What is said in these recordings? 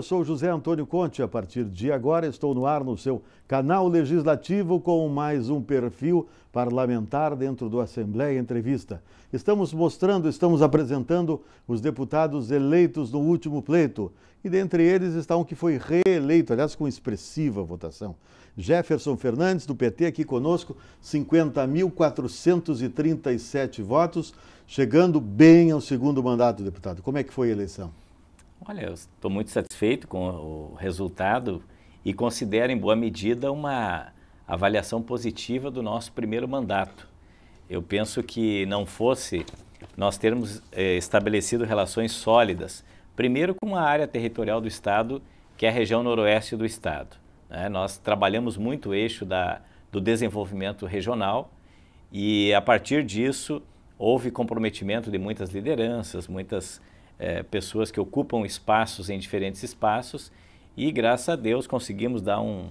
eu sou José Antônio Conte. A partir de agora, estou no ar no seu canal legislativo com mais um perfil parlamentar dentro do Assembleia Entrevista. Estamos mostrando, estamos apresentando os deputados eleitos no último pleito. E dentre eles está um que foi reeleito, aliás, com expressiva votação. Jefferson Fernandes, do PT, aqui conosco, 50.437 votos, chegando bem ao segundo mandato, deputado. Como é que foi a eleição? Olha, estou muito satisfeito com o resultado e considero, em boa medida, uma avaliação positiva do nosso primeiro mandato. Eu penso que não fosse nós termos eh, estabelecido relações sólidas, primeiro com a área territorial do Estado, que é a região noroeste do Estado. Né? Nós trabalhamos muito o eixo da, do desenvolvimento regional e, a partir disso, houve comprometimento de muitas lideranças, muitas é, pessoas que ocupam espaços em diferentes espaços e, graças a Deus, conseguimos dar um,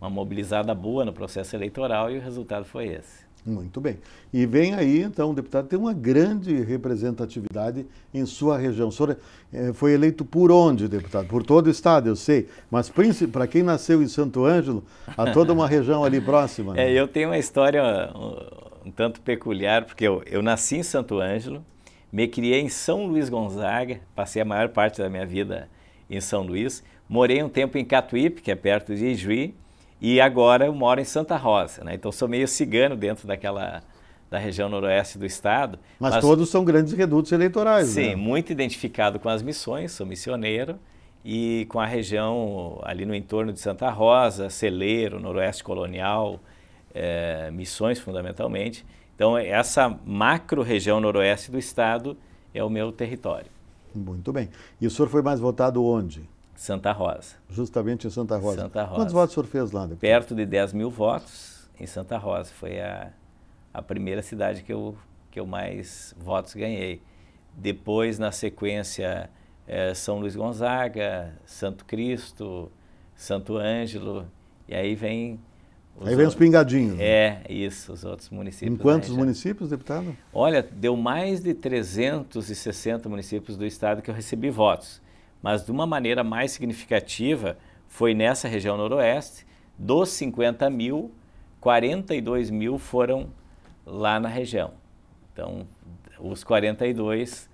uma mobilizada boa no processo eleitoral e o resultado foi esse. Muito bem. E vem aí, então, deputado tem uma grande representatividade em sua região. O senhor é, foi eleito por onde, deputado? Por todo o estado, eu sei. Mas para quem nasceu em Santo Ângelo, há toda uma região ali próxima. Né? É, eu tenho uma história um, um tanto peculiar, porque eu, eu nasci em Santo Ângelo, me criei em São Luís Gonzaga, passei a maior parte da minha vida em São Luís. Morei um tempo em Catuípe, que é perto de Juí, e agora eu moro em Santa Rosa. Né? Então sou meio cigano dentro daquela da região noroeste do estado. Mas, mas... todos são grandes redutos eleitorais. Sim, né? muito identificado com as missões, sou missioneiro, e com a região ali no entorno de Santa Rosa, Celeiro, noroeste colonial, é, missões fundamentalmente. Então, essa macro região noroeste do estado é o meu território. Muito bem. E o senhor foi mais votado onde? Santa Rosa. Justamente em Santa Rosa. Santa Rosa. Quantos votos o senhor fez lá? Depois? Perto de 10 mil votos em Santa Rosa. Foi a, a primeira cidade que eu, que eu mais votos ganhei. Depois, na sequência, é, São Luís Gonzaga, Santo Cristo, Santo Ângelo. E aí vem os Aí vem outros. os pingadinhos. Né? É, isso, os outros municípios. Em né, quantos né, municípios, deputado? Olha, deu mais de 360 municípios do estado que eu recebi votos. Mas de uma maneira mais significativa foi nessa região noroeste. Dos 50 mil, 42 mil foram lá na região. Então, os 42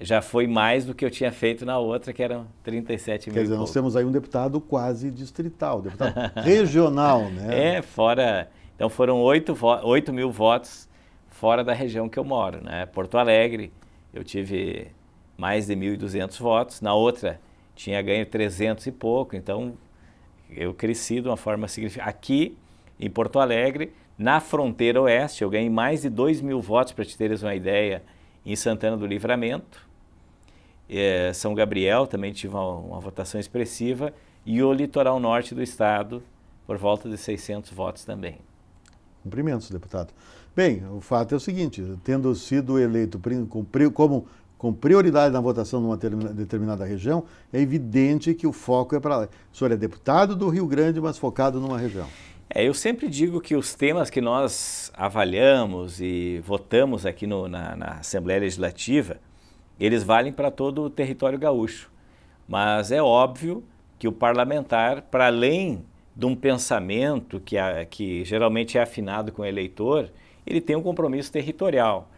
já foi mais do que eu tinha feito na outra, que eram 37 mil. Quer dizer, nós temos aí um deputado quase distrital, deputado regional, né? É, fora. Então foram 8, 8 mil votos fora da região que eu moro, né? Porto Alegre, eu tive mais de 1.200 votos, na outra tinha ganho 300 e pouco, então eu cresci de uma forma significativa. Aqui, em Porto Alegre, na fronteira oeste, eu ganhei mais de 2 mil votos, para te teres uma ideia, em Santana do Livramento, é, São Gabriel também tive uma, uma, votação expressiva, e o litoral norte do estado, por volta de 600 votos também. Cumprimentos, deputado. Bem, o fato é o seguinte: tendo sido eleito como com prioridade na votação numa determinada região, é evidente que o foco é para lá. O senhor é deputado do Rio Grande, mas focado numa região. É, eu sempre digo que os temas que nós avaliamos e votamos aqui no, na, na Assembleia Legislativa, eles valem para todo o território gaúcho. Mas é óbvio que o parlamentar, para além de um pensamento que, a, que geralmente é afinado com o eleitor, ele tem um compromisso territorial.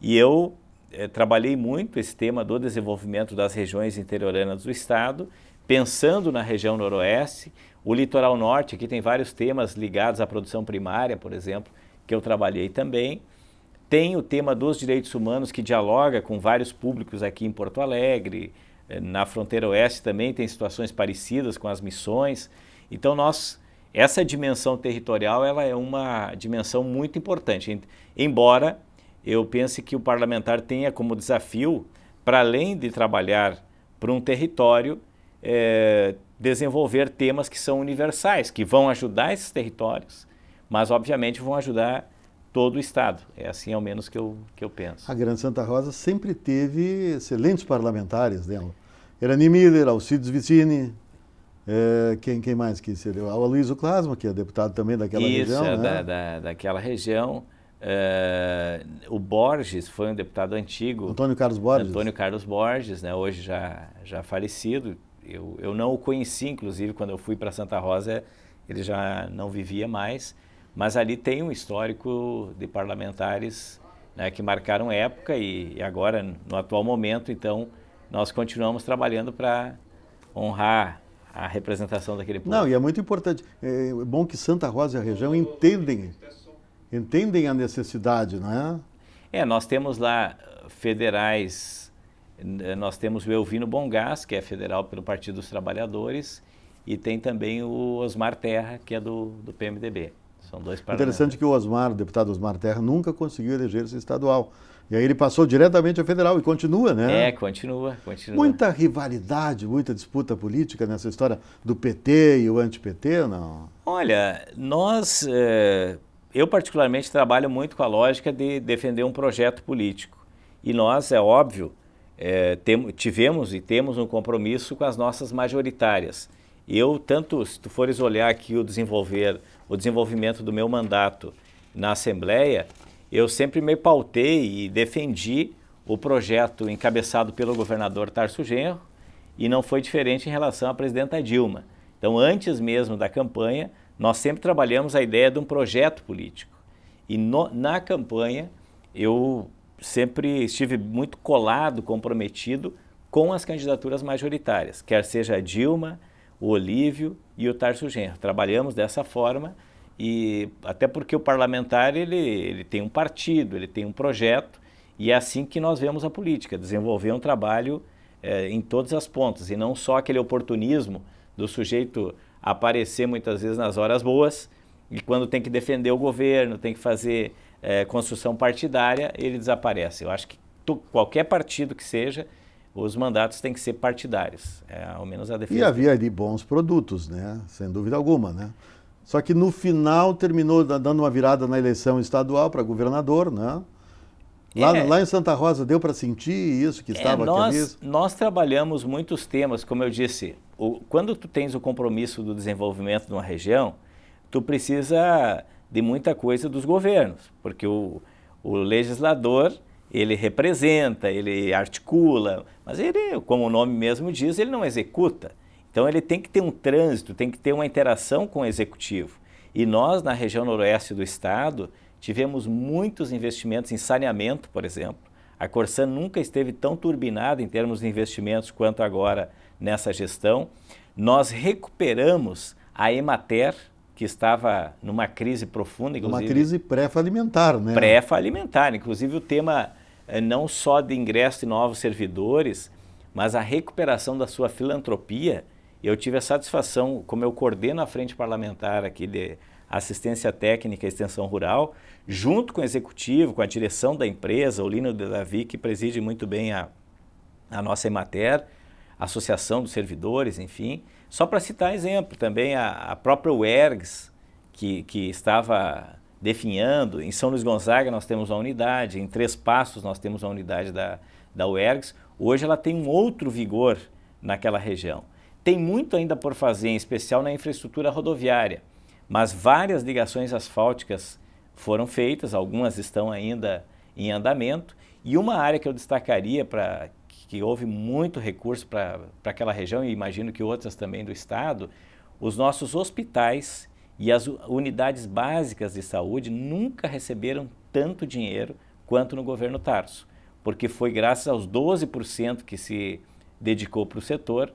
E eu eh, trabalhei muito esse tema do desenvolvimento das regiões interioranas do Estado, pensando na região noroeste, o litoral norte, que tem vários temas ligados à produção primária, por exemplo, que eu trabalhei também, tem o tema dos direitos humanos que dialoga com vários públicos aqui em Porto Alegre, eh, na fronteira oeste também tem situações parecidas com as missões. Então nós essa dimensão territorial ela é uma dimensão muito importante. Embora eu pense que o parlamentar tenha como desafio, para além de trabalhar para um território, é, desenvolver temas que são universais, que vão ajudar esses territórios, mas obviamente vão ajudar todo o Estado. É assim, ao menos, que eu, que eu penso. A Grande Santa Rosa sempre teve excelentes parlamentares dela. Erani Miller, Alcides Vicini, é, quem, quem mais que seria? O Aloysio Clasma, que é deputado também daquela Isso, região. Isso, é, né? da, da, daquela região. É, o Borges foi um deputado antigo. Antônio Carlos Borges. Antônio Carlos Borges, né, hoje já, já falecido. Eu, eu não o conheci, inclusive, quando eu fui para Santa Rosa, ele já não vivia mais. Mas ali tem um histórico de parlamentares né, que marcaram época e, e agora, no atual momento, então, nós continuamos trabalhando para honrar a representação daquele povo. Não, e é muito importante. É, é bom que Santa Rosa e a região entendem, entendem a necessidade, não é? É, nós temos lá federais, nós temos o Elvino Bongás, que é federal pelo Partido dos Trabalhadores, e tem também o Osmar Terra, que é do, do PMDB. São dois Interessante que o Osmar, o deputado Osmar Terra, nunca conseguiu eleger-se estadual. E aí ele passou diretamente a federal e continua, né? É, continua, continua. Muita rivalidade, muita disputa política nessa história do PT e o anti-PT, não? Olha, nós, eh, eu particularmente trabalho muito com a lógica de defender um projeto político. E nós, é óbvio, eh, tivemos e temos um compromisso com as nossas majoritárias. Eu, tanto, se tu fores olhar aqui o desenvolver o desenvolvimento do meu mandato na Assembleia, eu sempre me pautei e defendi o projeto encabeçado pelo governador Tarso Genro e não foi diferente em relação à presidenta Dilma. Então, antes mesmo da campanha, nós sempre trabalhamos a ideia de um projeto político. E no, na campanha, eu sempre estive muito colado, comprometido com as candidaturas majoritárias, quer seja a Dilma, o Olívio e o Tarso Genro. Trabalhamos dessa forma e até porque o parlamentar ele, ele tem um partido, ele tem um projeto e é assim que nós vemos a política, desenvolver um trabalho é, em todas as pontas e não só aquele oportunismo do sujeito aparecer muitas vezes nas horas boas e quando tem que defender o governo, tem que fazer é, construção partidária, ele desaparece. Eu acho que tu, qualquer partido que seja, os mandatos têm que ser partidários, é, ao menos a defesa. E havia ali bons produtos, né? sem dúvida alguma. Né? Só que no final terminou dando uma virada na eleição estadual para governador, né? Lá, é, lá, em Santa Rosa deu para sentir isso que é, estava é, nós, aqui Nós trabalhamos muitos temas, como eu disse. O, quando tu tens o compromisso do desenvolvimento de uma região, tu precisa de muita coisa dos governos, porque o, o legislador ele representa, ele articula, mas ele, como o nome mesmo diz, ele não executa. Então ele tem que ter um trânsito, tem que ter uma interação com o executivo. E nós, na região noroeste do estado, tivemos muitos investimentos em saneamento, por exemplo. A Corsan nunca esteve tão turbinada em termos de investimentos quanto agora nessa gestão. Nós recuperamos a Emater, que estava numa crise profunda, inclusive. Uma crise pré-falimentar, né? Pré-falimentar. Inclusive, o tema é, não só de ingresso de novos servidores, mas a recuperação da sua filantropia. Eu tive a satisfação, como eu coordeno a frente parlamentar aqui de assistência técnica e extensão rural, junto com o executivo, com a direção da empresa, o Lino de Davi, que preside muito bem a, a nossa Emater, Associação dos Servidores, enfim. Só para citar exemplo, também a, a própria UERGS, que, que estava definhando. Em São Luís Gonzaga nós temos a unidade, em Três Passos nós temos a unidade da, da UERGS. Hoje ela tem um outro vigor naquela região. Tem muito ainda por fazer, em especial na infraestrutura rodoviária, mas várias ligações asfálticas foram feitas, algumas estão ainda em andamento. E uma área que eu destacaria para que houve muito recurso para aquela região e imagino que outras também do estado, os nossos hospitais e as unidades básicas de saúde nunca receberam tanto dinheiro quanto no governo Tarso, porque foi graças aos 12% que se dedicou para o setor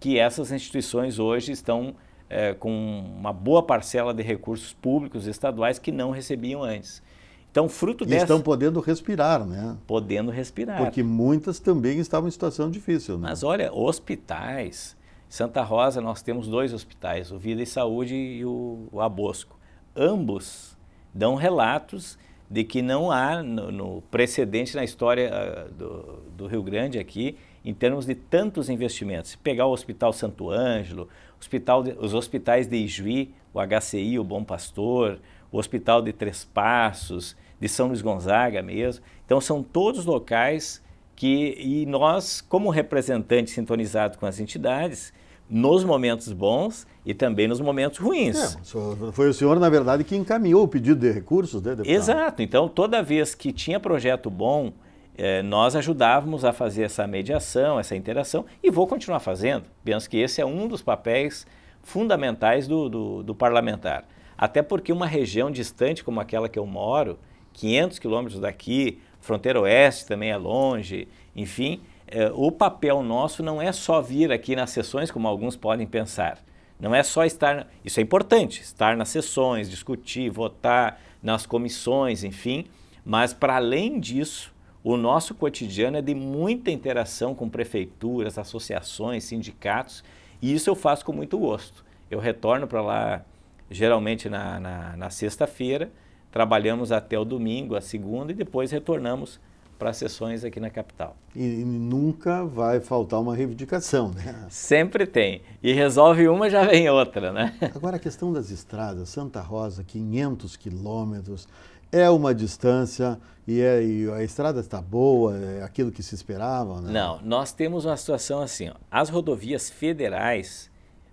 que essas instituições hoje estão é, com uma boa parcela de recursos públicos estaduais que não recebiam antes. Então, fruto dessa... E estão podendo respirar, né? Podendo respirar. Porque muitas também estavam em situação difícil, né? Mas olha, hospitais, Santa Rosa, nós temos dois hospitais, o Vida e Saúde e o, o Abosco. Ambos dão relatos de que não há no, no precedente na história ah, do, do, Rio Grande aqui, em termos de tantos investimentos. Se pegar o Hospital Santo Ângelo, hospital de, os hospitais de Ijuí, o HCI, o Bom Pastor, o Hospital de Três Passos, de São Luís Gonzaga mesmo. Então, são todos locais que, e nós, como representantes sintonizados com as entidades, nos momentos bons e também nos momentos ruins. É, foi o senhor, na verdade, que encaminhou o pedido de recursos, né, deputado? Exato. Então, toda vez que tinha projeto bom, eh, nós ajudávamos a fazer essa mediação, essa interação, e vou continuar fazendo. Penso que esse é um dos papéis fundamentais do, do, do parlamentar. Até porque uma região distante como aquela que eu moro, 500 quilômetros daqui, fronteira oeste também é longe, enfim, é, o papel nosso não é só vir aqui nas sessões, como alguns podem pensar. Não é só estar. Isso é importante, estar nas sessões, discutir, votar, nas comissões, enfim. Mas, para além disso, o nosso cotidiano é de muita interação com prefeituras, associações, sindicatos, e isso eu faço com muito gosto. Eu retorno para lá geralmente na, na, na sexta-feira, trabalhamos até o domingo, a segunda, e depois retornamos para sessões aqui na capital. E nunca vai faltar uma reivindicação, né? Sempre tem. E resolve uma, já vem outra, né? Agora, a questão das estradas, Santa Rosa, 500 quilômetros, é uma distância e, é, e a estrada está boa, é aquilo que se esperava, né? Não, nós temos uma situação assim, ó, as rodovias federais,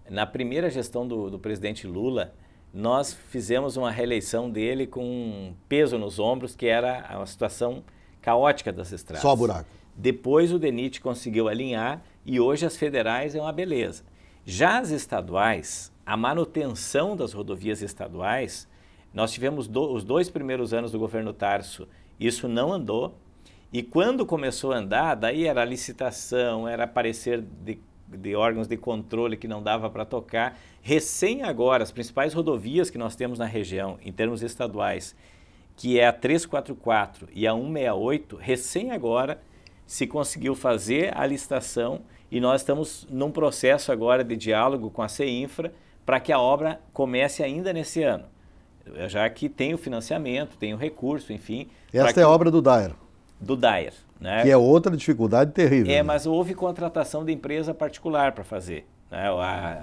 na primeira gestão do, do presidente Lula, nós fizemos uma reeleição dele com um peso nos ombros, que era a situação caótica das estradas. Só buraco. Depois o DENIT conseguiu alinhar e hoje as federais é uma beleza. Já as estaduais, a manutenção das rodovias estaduais, nós tivemos do, os dois primeiros anos do governo Tarso, isso não andou. E quando começou a andar, daí era licitação, era aparecer de, de órgãos de controle que não dava para tocar. Recém agora, as principais rodovias que nós temos na região, em termos estaduais, que é a 344 e a 168, recém agora se conseguiu fazer a licitação e nós estamos num processo agora de diálogo com a CEINFRA para que a obra comece ainda nesse ano, já que tem o financiamento, tem o recurso, enfim. Esta é a obra do Dyer. Do Dyer. Né? Que é outra dificuldade terrível. É, né? mas houve contratação de empresa particular para fazer. Né?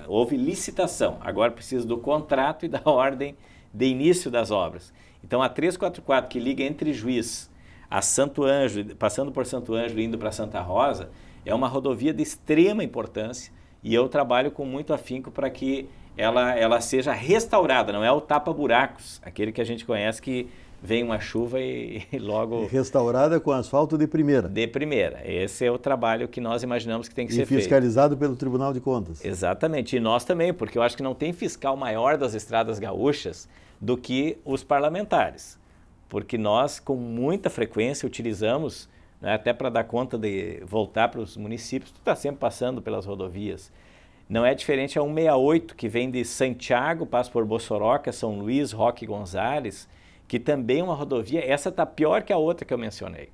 Houve licitação. Agora precisa do contrato e da ordem de início das obras. Então a 344 que liga entre Juiz a Santo Ângelo, passando por Santo Ângelo e indo para Santa Rosa, é uma rodovia de extrema importância e eu trabalho com muito afinco para que ela, ela seja restaurada, não é o tapa-buracos, aquele que a gente conhece que vem uma chuva e, e, logo... Restaurada com asfalto de primeira. De primeira. Esse é o trabalho que nós imaginamos que tem que e ser feito. E fiscalizado pelo Tribunal de Contas. Exatamente. E nós também, porque eu acho que não tem fiscal maior das estradas gaúchas do que os parlamentares, porque nós, com muita frequência, utilizamos, né, até para dar conta de voltar para os municípios, tu está sempre passando pelas rodovias. Não é diferente a 168, que vem de Santiago, passa por Bossoroca, São Luís, Roque Gonzales, que também é uma rodovia, essa está pior que a outra que eu mencionei.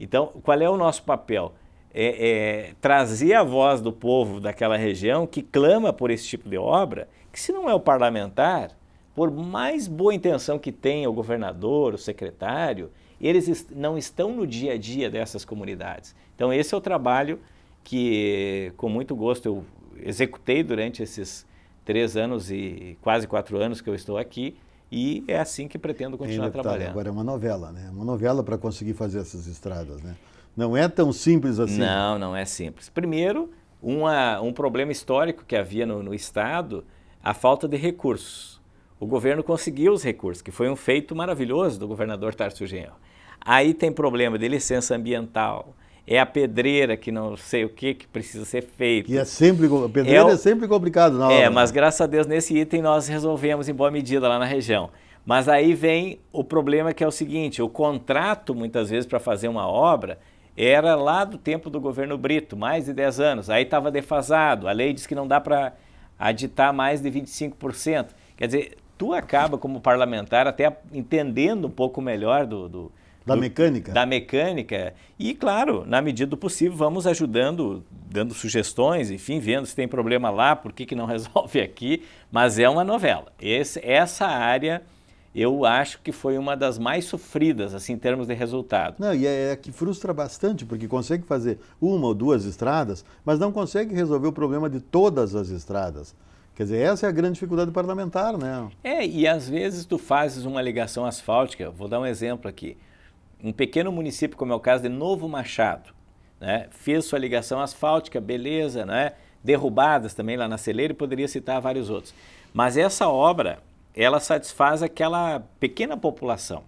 Então, qual é o nosso papel? É, é, trazer a voz do povo daquela região que clama por esse tipo de obra, que se não é o parlamentar, por mais boa intenção que tenha o governador, o secretário, eles est não estão no dia a dia dessas comunidades. Então, esse é o trabalho que, com muito gosto, eu executei durante esses três anos e quase quatro anos que eu estou aqui. E é assim que pretendo continuar deputado, trabalhando. Agora é uma novela, né? É uma novela para conseguir fazer essas estradas, né? Não é tão simples assim. Não, não é simples. Primeiro, uma, um problema histórico que havia no, no Estado, a falta de recursos o governo conseguiu os recursos, que foi um feito maravilhoso do governador Tarso Genro. Aí tem problema de licença ambiental, é a pedreira que não sei o que que precisa ser feito. E é sempre pedreira é, é sempre complicado na é, hora. É, mas graças a Deus nesse item nós resolvemos em boa medida lá na região. Mas aí vem o problema que é o seguinte, o contrato muitas vezes para fazer uma obra era lá do tempo do governo Brito, mais de 10 anos. Aí estava defasado, a lei diz que não dá para aditar mais de 25%. Quer dizer, tu acaba como parlamentar até entendendo um pouco melhor do, do da do, mecânica. Da mecânica. E, claro, na medida do possível, vamos ajudando, dando sugestões, enfim, vendo se tem problema lá, por que, que não resolve aqui. Mas é uma novela. Esse, essa área. Eu acho que foi uma das mais sofridas, assim, em termos de resultado. Não, e é, é que frustra bastante, porque consegue fazer uma ou duas estradas, mas não consegue resolver o problema de todas as estradas. Quer dizer, essa é a grande dificuldade parlamentar, né? É, e às vezes tu fazes uma ligação asfáltica, vou dar um exemplo aqui. Um pequeno município, como é o caso de Novo Machado, né? fez sua ligação asfáltica, beleza, né? derrubadas também lá na celeira e poderia citar vários outros. Mas essa obra, ela satisfaz aquela pequena população.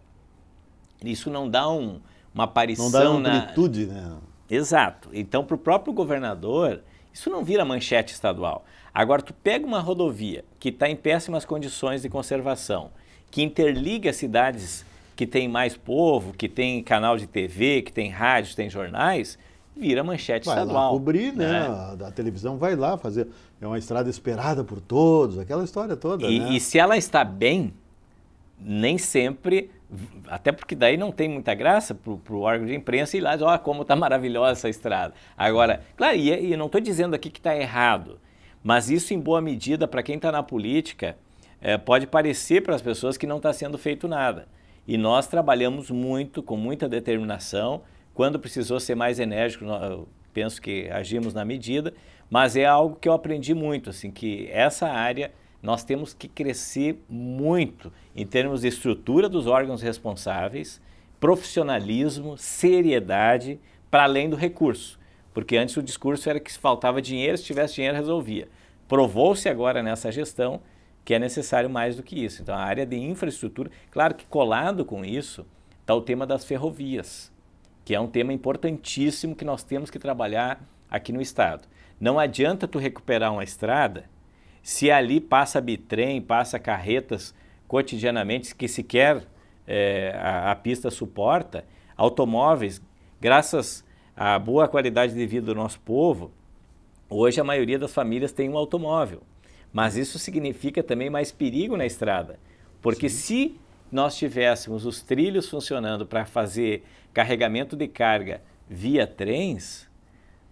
Isso não dá um, uma aparição não dá uma amplitude, na... né? Exato. Então, para o próprio governador, isso não vira manchete estadual. Agora, tu pega uma rodovia que está em péssimas condições de conservação, que interliga cidades que tem mais povo, que tem canal de TV, que tem rádio, que tem jornais, vira manchete vai estadual. Lá cobrir, né? né? A, televisão vai lá fazer. É uma estrada esperada por todos, aquela história toda. E, né? e se ela está bem, nem sempre. Até porque daí não tem muita graça para o órgão de imprensa ir lá e dizer, oh, como está maravilhosa essa estrada. Agora, claro, e, é, e não estou dizendo aqui que está errado. Mas isso, em boa medida, para quem está na política, é, pode parecer para as pessoas que não está sendo feito nada. E nós trabalhamos muito, com muita determinação. Quando precisou ser mais enérgico, penso que agimos na medida. Mas é algo que eu aprendi muito, assim, que essa área nós temos que crescer muito em termos de estrutura dos órgãos responsáveis, profissionalismo, seriedade, para além do recurso. Porque antes o discurso era que se faltava dinheiro, se tivesse dinheiro resolvia. Provou-se agora nessa gestão que é necessário mais do que isso. Então, a área de infraestrutura, claro que colado com isso, está o tema das ferrovias, que é um tema importantíssimo que nós temos que trabalhar aqui no Estado. Não adianta tu recuperar uma estrada se ali passa bitrem, passa carretas cotidianamente que sequer é, a, a pista suporta, automóveis, graças a boa qualidade de vida do nosso povo, hoje a maioria das famílias tem um automóvel. Mas isso significa também mais perigo na estrada. Porque Sim. se nós tivéssemos os trilhos funcionando para fazer carregamento de carga via trens,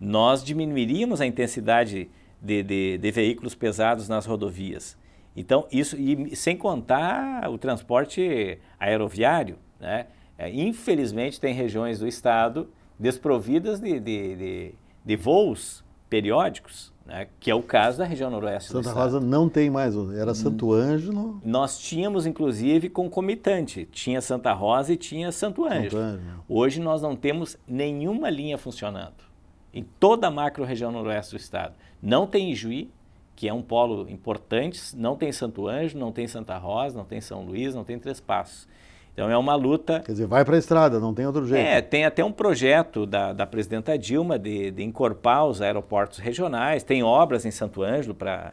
nós diminuiríamos a intensidade de, de, de veículos pesados nas rodovias. Então, isso, e sem contar o transporte aeroviário, né? É, infelizmente, tem regiões do estado desprovidas de, de, de, de voos periódicos, né, que é o caso da região noroeste Santa do estado. Rosa não tem mais, era Santo Ângelo. Nós tínhamos, inclusive, concomitante. Tinha Santa Rosa e tinha Santo Ângelo. Santo Ângelo. Hoje nós não temos nenhuma linha funcionando em toda a macro-região noroeste do estado. Não tem Ijuí, que é um polo importante, não tem Santo Ângelo, não tem Santa Rosa, não tem São Luís, não tem Três Passos. Então é uma luta. Quer dizer, vai para a estrada, não tem outro jeito. É, tem até um projeto da, da presidenta Dilma de, de incorporar os aeroportos regionais, tem obras em Santo Ângelo para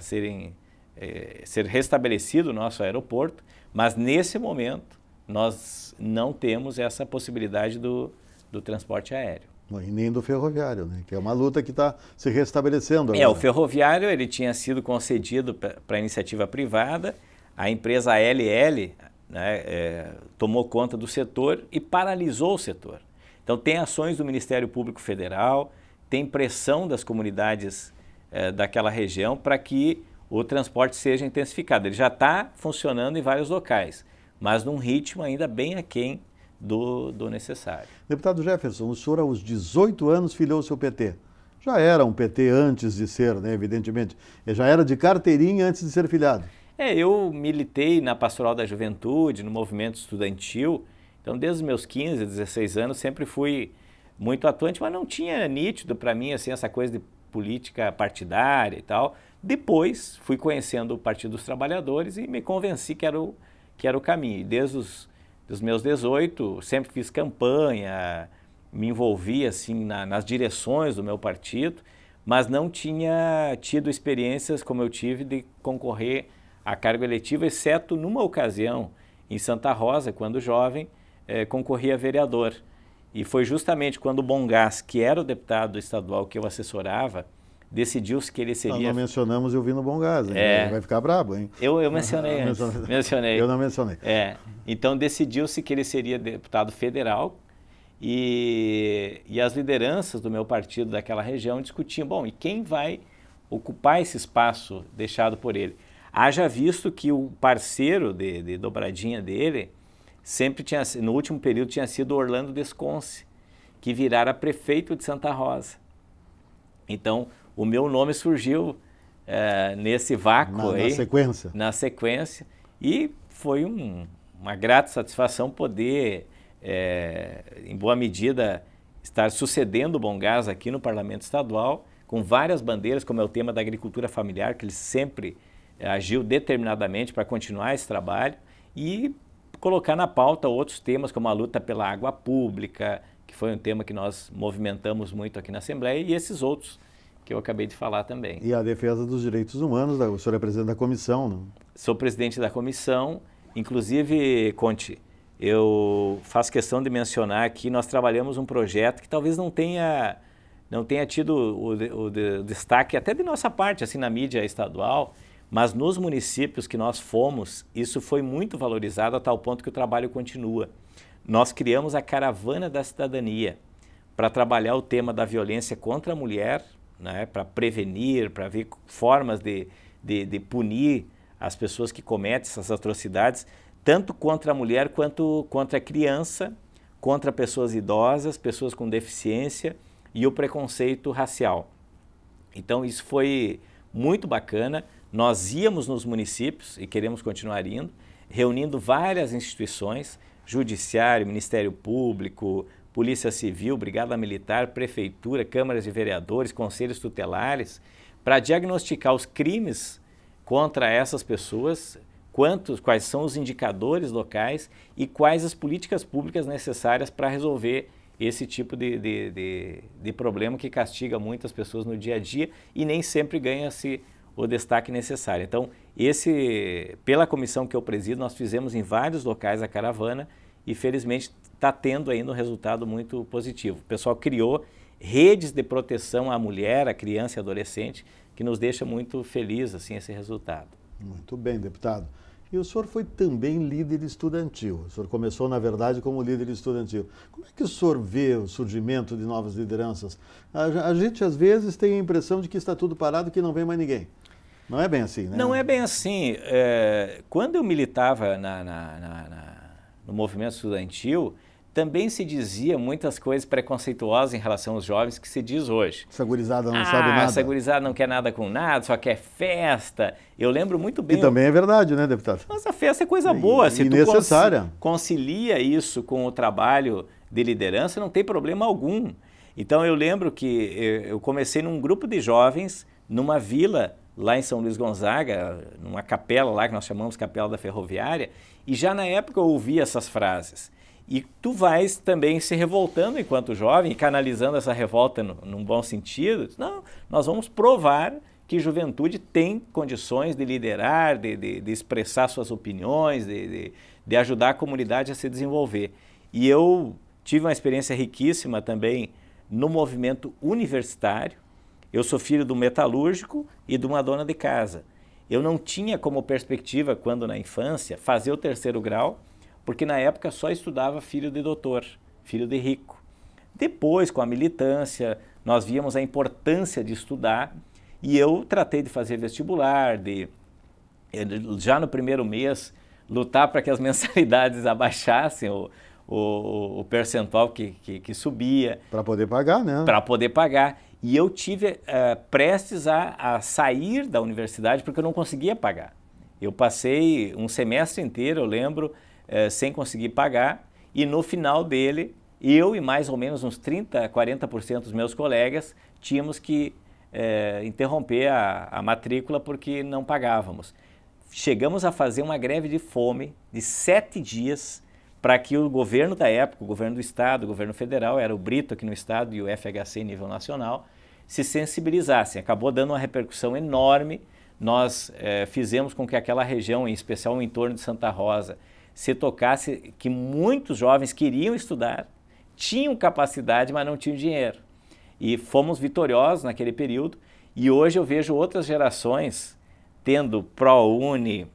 serem é, ser restabelecido o nosso aeroporto, mas nesse momento nós não temos essa possibilidade do, do transporte aéreo. E nem do ferroviário, né? que é uma luta que está se restabelecendo. É, agora. É, o ferroviário ele tinha sido concedido para iniciativa privada, a empresa LL, né, é, tomou conta do setor e paralisou o setor. Então, tem ações do Ministério Público Federal, tem pressão das comunidades é, daquela região para que o transporte seja intensificado. Ele já está funcionando em vários locais, mas num ritmo ainda bem aquém do, do necessário. Deputado Jefferson, o senhor aos 18 anos filiou seu PT já era um PT antes de ser, né, evidentemente. Já era de carteirinha antes de ser filiado. É, eu militei na Pastoral da Juventude, no movimento estudantil, então desde os meus 15, 16 anos sempre fui muito atuante, mas não tinha nítido para mim assim essa coisa de política partidária e tal. Depois fui conhecendo o Partido dos Trabalhadores e me convenci que era o, que era o caminho. Desde os dos meus 18, sempre fiz campanha, me envolvi assim na, nas direções do meu partido, mas não tinha tido experiências como eu tive de concorrer a cargo eletivo, exceto numa ocasião, em Santa Rosa, quando jovem, eh, concorria a vereador. E foi justamente quando o Bongás, que era o deputado estadual que eu assessorava, decidiu-se que ele seria. Nós não mencionamos eu vi no Bongás, É. vai ficar brabo, hein? Eu, eu mencionei, eu mencionei. mencionei. Eu não mencionei. É. Então decidiu-se que ele seria deputado federal e, e as lideranças do meu partido daquela região discutiam, bom, e quem vai ocupar esse espaço deixado por ele? Haja visto que o parceiro de, de dobradinha dele sempre tinha, no último período, tinha sido Orlando Desconce, que virara prefeito de Santa Rosa. Então, o meu nome surgiu uh, nesse vácuo na, aí. Na sequência. Na sequência. E foi um, uma grata satisfação poder, é, em boa medida, estar sucedendo o Bom Gás aqui no Parlamento Estadual, com várias bandeiras, como é o tema da agricultura familiar, que ele sempre eh, agiu determinadamente para continuar esse trabalho e colocar na pauta outros temas, como a luta pela água pública, que foi um tema que nós movimentamos muito aqui na Assembleia, e esses outros que eu acabei de falar também. E a defesa dos direitos humanos, o senhor é presidente da comissão, não? Sou presidente da comissão, inclusive, Conte, eu faço questão de mencionar que nós trabalhamos um projeto que talvez não tenha, não tenha tido o, o, o destaque, até de nossa parte, assim, na mídia estadual, mas nos municípios que nós fomos, isso foi muito valorizado a tal ponto que o trabalho continua. Nós criamos a Caravana da Cidadania para trabalhar o tema da violência contra a mulher, né, para prevenir, para ver formas de, de, de punir as pessoas que cometem essas atrocidades, tanto contra a mulher quanto contra a criança, contra pessoas idosas, pessoas com deficiência e o preconceito racial. Então, isso foi muito bacana. Nós íamos nos municípios, e queremos continuar indo, reunindo várias instituições, Judiciário, Ministério Público, Polícia Civil, Brigada Militar, Prefeitura, Câmaras de Vereadores, Conselhos Tutelares, para diagnosticar os crimes contra essas pessoas, quantos, quais são os indicadores locais e quais as políticas públicas necessárias para resolver esse tipo de, de, de, de, problema que castiga muitas pessoas no dia a dia e nem sempre ganha-se o destaque necessário. Então, esse, pela comissão que eu presido, nós fizemos em vários locais a caravana e felizmente está tendo ainda um resultado muito positivo. O pessoal criou redes de proteção à mulher, à criança e adolescente, que nos deixa muito feliz assim esse resultado. Muito bem, deputado. E o senhor foi também líder estudantil. O senhor começou, na verdade, como líder estudantil. Como é que o senhor vê o surgimento de novas lideranças? A, a gente, às vezes, tem a impressão de que está tudo parado que não vem mais ninguém. Não é bem assim, né? Não é bem assim. É, quando eu militava na, na, na, no movimento estudantil, também se dizia muitas coisas preconceituosas em relação aos jovens que se diz hoje. Segurizada não ah, sabe nada. Segurizada não quer nada com nada, só quer festa. Eu lembro muito bem. E também é verdade, né, deputado? Mas a festa é coisa boa. E, se e tu necessária. concilia isso com o trabalho de liderança, não tem problema algum. Então eu lembro que eh, eu comecei num grupo de jovens numa vila lá em São Luís Gonzaga, numa capela lá que nós chamamos Capela da Ferroviária, e já na época eu ouvi essas frases. E tu vais também se revoltando enquanto jovem, canalizando essa revolta no, num bom sentido. Não, nós vamos provar que juventude tem condições de liderar, de, de, de expressar suas opiniões, de, de, ajudar a comunidade a se desenvolver. E eu tive uma experiência riquíssima também no movimento universitário. Eu sou filho do metalúrgico e de uma dona de casa. Eu não tinha como perspectiva, quando na infância, fazer o terceiro grau porque na época só estudava filho de doutor, filho de rico. Depois, com a militância, nós víamos a importância de estudar e eu tratei de fazer vestibular, de eh, já no primeiro mês lutar para que as mensalidades abaixassem o, o, o percentual que, que, que subia. Para poder pagar, né? Para poder pagar. E eu tive uh, prestes a, a sair da universidade porque eu não conseguia pagar. Eu passei um semestre inteiro, eu lembro, eh, sem conseguir pagar, e no final dele, eu e mais ou menos uns 30, 40% dos meus colegas tínhamos que eh, interromper a, a matrícula porque não pagávamos. Chegamos a fazer uma greve de fome de sete dias para que o governo da época, o governo do Estado, o governo federal, era o Brito aqui no Estado e o FHC em nível nacional, se sensibilizassem. Acabou dando uma repercussão enorme. Nós eh, fizemos com que aquela região, em especial o entorno de Santa Rosa, se tocasse que muitos jovens queriam estudar, tinham capacidade, mas não tinham dinheiro. E fomos vitoriosos naquele período. E hoje eu vejo outras gerações tendo ProUni,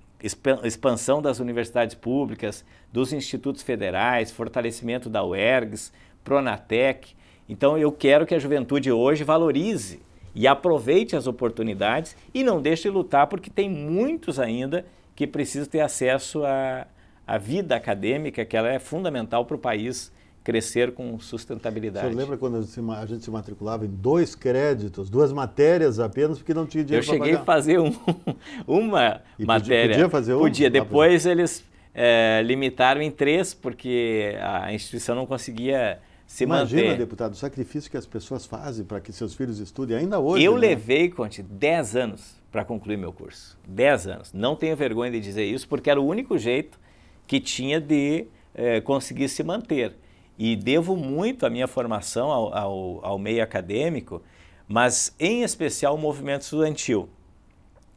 expansão das universidades públicas, dos institutos federais, fortalecimento da UERGS, Pronatec. Então eu quero que a juventude hoje valorize e aproveite as oportunidades e não deixe de lutar, porque tem muitos ainda que precisam ter acesso a, a vida acadêmica, que ela é fundamental para o país crescer com sustentabilidade. Você lembra quando a gente se matriculava em dois créditos, duas matérias apenas, porque não tinha dinheiro para Eu cheguei a fazer um, uma e matéria. Podia, fazer uma? Podia. Depois eles é, limitaram em três, porque a instituição não conseguia se Imagina, manter. deputado, o sacrifício que as pessoas fazem para que seus filhos estudem ainda hoje. Eu né? levei, Conte, 10 anos para concluir meu curso. 10 anos. Não tenho vergonha de dizer isso, porque era o único jeito que tinha de eh, conseguir se manter. E devo muito a minha formação ao, ao, ao meio acadêmico, mas em especial o movimento estudantil.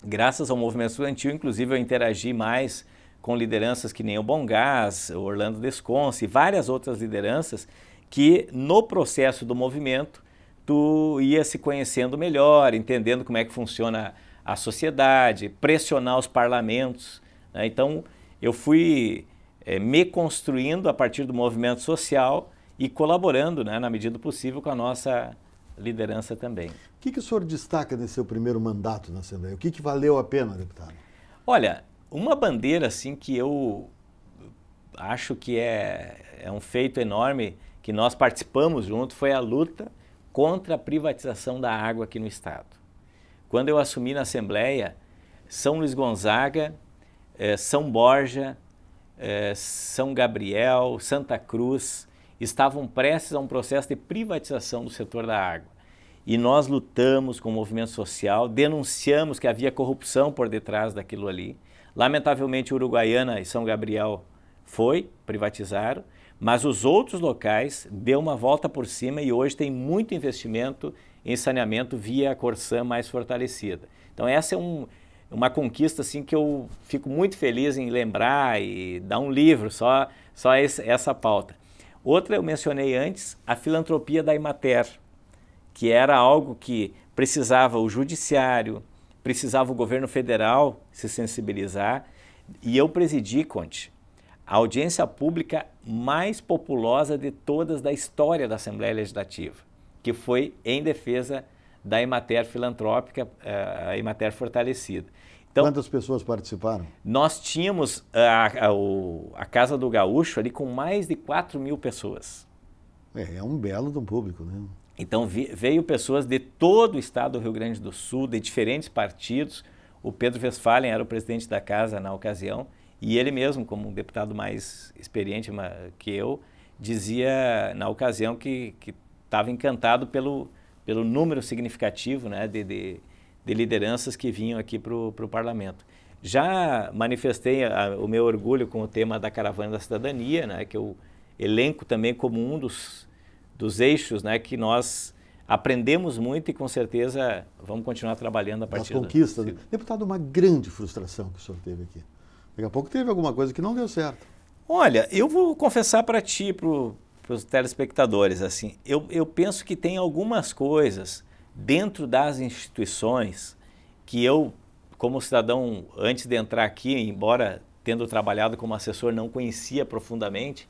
Graças ao movimento estudantil, inclusive, eu interagi mais com lideranças que nem o Bongás, o Orlando Desconce e várias outras lideranças que no processo do movimento tu ia se conhecendo melhor, entendendo como é que funciona a sociedade, pressionar os parlamentos. Né? Então, eu fui é, me construindo a partir do movimento social e colaborando, né, na medida do possível, com a nossa liderança também. O que, que o senhor destaca nesse seu primeiro mandato na Assembleia? O que, que valeu a pena, deputado? Olha, uma bandeira assim que eu acho que é, é um feito enorme que nós participamos junto foi a luta contra a privatização da água aqui no Estado. Quando eu assumi na Assembleia, São Luís Gonzaga é, São Borja, é, São Gabriel, Santa Cruz, estavam prestes a um processo de privatização do setor da água. E nós lutamos com o movimento social, denunciamos que havia corrupção por detrás daquilo ali. Lamentavelmente, Uruguaiana e São Gabriel foi, privatizaram, mas os outros locais deu uma volta por cima e hoje tem muito investimento em saneamento via a Corsã mais fortalecida. Então essa é um, uma conquista assim que eu fico muito feliz em lembrar e dar um livro só só esse, essa pauta. Outra eu mencionei antes, a filantropia da Imater, que era algo que precisava o judiciário, precisava o governo federal se sensibilizar, e eu presidi, Conte, a audiência pública mais populosa de todas da história da Assembleia Legislativa, que foi em defesa da Emater Filantrópica, é, a Emater Fortalecida. Então, Quantas pessoas participaram? Nós tínhamos a, a, a, Casa do Gaúcho ali com mais de 4 mil pessoas. É, é um belo do público, né? Então veio pessoas de todo o estado do Rio Grande do Sul, de diferentes partidos. O Pedro Westphalen era o presidente da casa na ocasião e ele mesmo, como um deputado mais experiente que eu, dizia na ocasião que estava encantado pelo, pelo número significativo né, de, de, de lideranças que vinham aqui para o parlamento. Já manifestei a, o meu orgulho com o tema da Caravana da Cidadania, né, que eu é elenco também como um dos, dos eixos né, que nós aprendemos muito e com certeza vamos continuar trabalhando a partir das conquistas. Da... Deputado, uma grande frustração que o senhor teve aqui. Daqui a pouco teve alguma coisa que não deu certo. Olha, eu vou confessar para ti, pro, para os telespectadores, assim, eu, eu penso que tem algumas coisas dentro das instituições que eu, como cidadão, antes de entrar aqui, embora tendo trabalhado como assessor, não conhecia profundamente,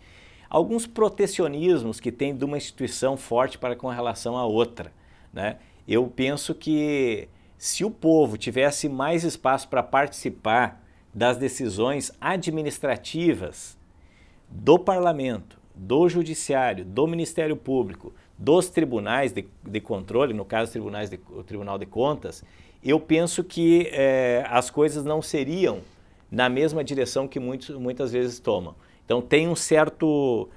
alguns protecionismos que tem de uma instituição forte para com relação a outra. Né? Eu penso que se o povo tivesse mais espaço para participar das decisões administrativas do parlamento, do Judiciário, do Ministério Público, dos tribunais de, de controle, no caso, tribunais de, o Tribunal de Contas, eu penso que é, as coisas não seriam na mesma direção que muitos, muitas vezes tomam. Então, tem um certo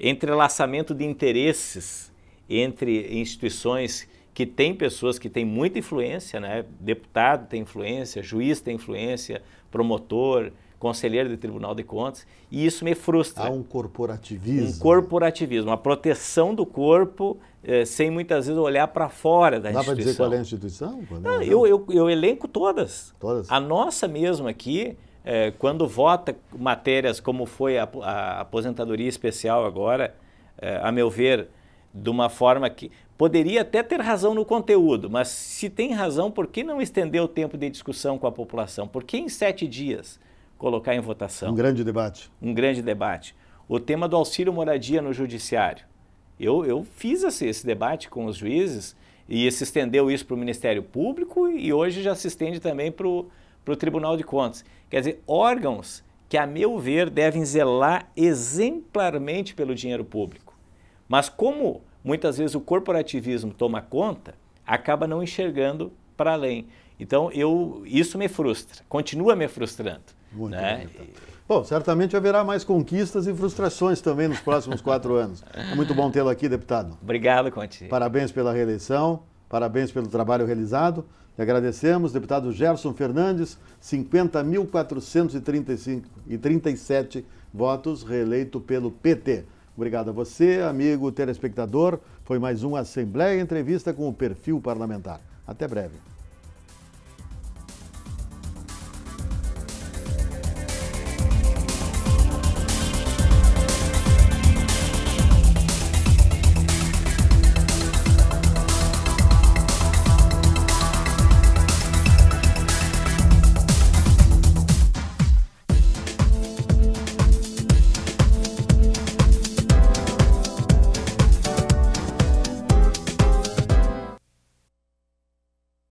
entrelaçamento de interesses entre instituições que têm pessoas que têm muita influência, né? deputado tem influência, juiz tem influência, promotor, conselheiro do Tribunal de Contas, e isso me frustra. Há um corporativismo. Um corporativismo, uma proteção do corpo eh, sem muitas vezes olhar para fora da Dá instituição. Dá para dizer qual é a instituição? Não, não, eu, eu, eu elenco todas. Todas? A nossa mesmo aqui, eh, quando vota matérias como foi a, a aposentadoria especial agora, eh, a meu ver, de uma forma que poderia até ter razão no conteúdo, mas se tem razão, por que não estender o tempo de discussão com a população? Por que em sete dias? colocar em votação. Um grande debate. Um grande debate. O tema do auxílio moradia no judiciário. Eu, eu fiz esse, esse debate com os juízes e se estendeu isso para o Ministério Público e hoje já se estende também para o, para o Tribunal de Contas. Quer dizer, órgãos que, a meu ver, devem zelar exemplarmente pelo dinheiro público. Mas como muitas vezes o corporativismo toma conta, acaba não enxergando para além. Então, eu, isso me frustra, continua me frustrando. Muito né? bom, então. bom, certamente haverá mais conquistas e frustrações também nos próximos quatro anos. É muito bom tê-lo aqui, deputado. Obrigado, Conte. Parabéns pela reeleição, parabéns pelo trabalho realizado. E agradecemos, deputado Gerson Fernandes, 50.437 votos, reeleito pelo PT. Obrigado a você, amigo telespectador. Foi mais uma Assembleia Entrevista com o Perfil Parlamentar. Até breve.